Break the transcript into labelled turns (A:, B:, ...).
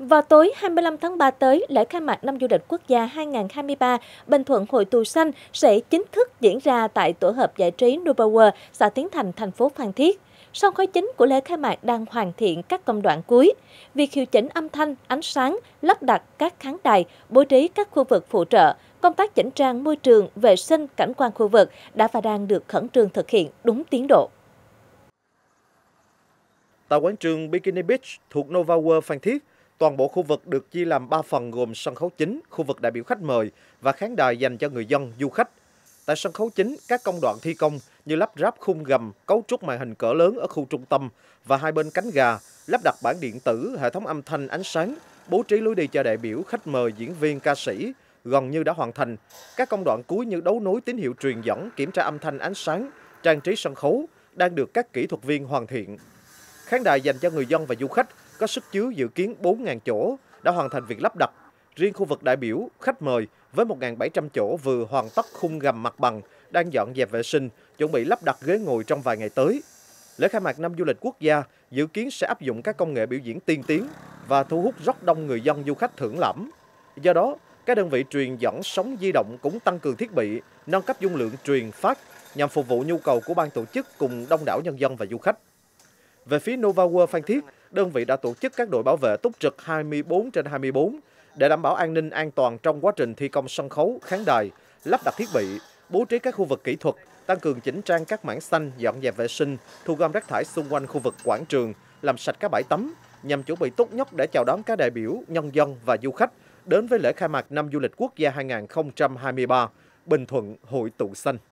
A: Vào tối 25 tháng 3 tới, lễ khai mạc năm du lịch quốc gia 2023 Bình Thuận Hội Tù Xanh sẽ chính thức diễn ra tại tổ hợp giải trí Nupower, xã Tiến Thành, thành phố Phan Thiết. Song khói chính của lễ khai mạc đang hoàn thiện các công đoạn cuối. Việc hiệu chỉnh âm thanh, ánh sáng, lắp đặt các khán đài, bố trí các khu vực phụ trợ, công tác chỉnh trang môi trường, vệ sinh, cảnh quan khu vực đã và đang được khẩn trương thực hiện đúng tiến độ.
B: Tại quán trường Bikini Beach thuộc Nova World Phan Thiết, Toàn bộ khu vực được chia làm 3 phần gồm sân khấu chính, khu vực đại biểu khách mời và khán đài dành cho người dân, du khách. Tại sân khấu chính, các công đoạn thi công như lắp ráp khung gầm, cấu trúc màn hình cỡ lớn ở khu trung tâm và hai bên cánh gà, lắp đặt bản điện tử, hệ thống âm thanh, ánh sáng, bố trí lối đi cho đại biểu, khách mời, diễn viên, ca sĩ gần như đã hoàn thành. Các công đoạn cuối như đấu nối tín hiệu truyền dẫn, kiểm tra âm thanh, ánh sáng, trang trí sân khấu đang được các kỹ thuật viên hoàn thiện. Khán đài dành cho người dân và du khách có sức chứa dự kiến 4.000 chỗ, đã hoàn thành việc lắp đặt. Riêng khu vực đại biểu, khách mời với 1.700 chỗ vừa hoàn tất khung gầm mặt bằng, đang dọn dẹp vệ sinh, chuẩn bị lắp đặt ghế ngồi trong vài ngày tới. Lễ khai mạc năm du lịch quốc gia dự kiến sẽ áp dụng các công nghệ biểu diễn tiên tiến và thu hút rất đông người dân du khách thưởng lãm. Do đó, các đơn vị truyền dẫn sóng di động cũng tăng cường thiết bị, nâng cấp dung lượng truyền phát nhằm phục vụ nhu cầu của ban tổ chức cùng đông đảo nhân dân và du khách. Về phía Nova World Phan Thiết, đơn vị đã tổ chức các đội bảo vệ túc trực 24 trên 24 để đảm bảo an ninh an toàn trong quá trình thi công sân khấu, khán đài, lắp đặt thiết bị, bố trí các khu vực kỹ thuật, tăng cường chỉnh trang các mảng xanh, dọn dẹp vệ sinh, thu gom rác thải xung quanh khu vực quảng trường, làm sạch các bãi tắm nhằm chuẩn bị tốt nhất để chào đón các đại biểu, nhân dân và du khách đến với lễ khai mạc năm du lịch quốc gia 2023, Bình Thuận Hội tụ xanh.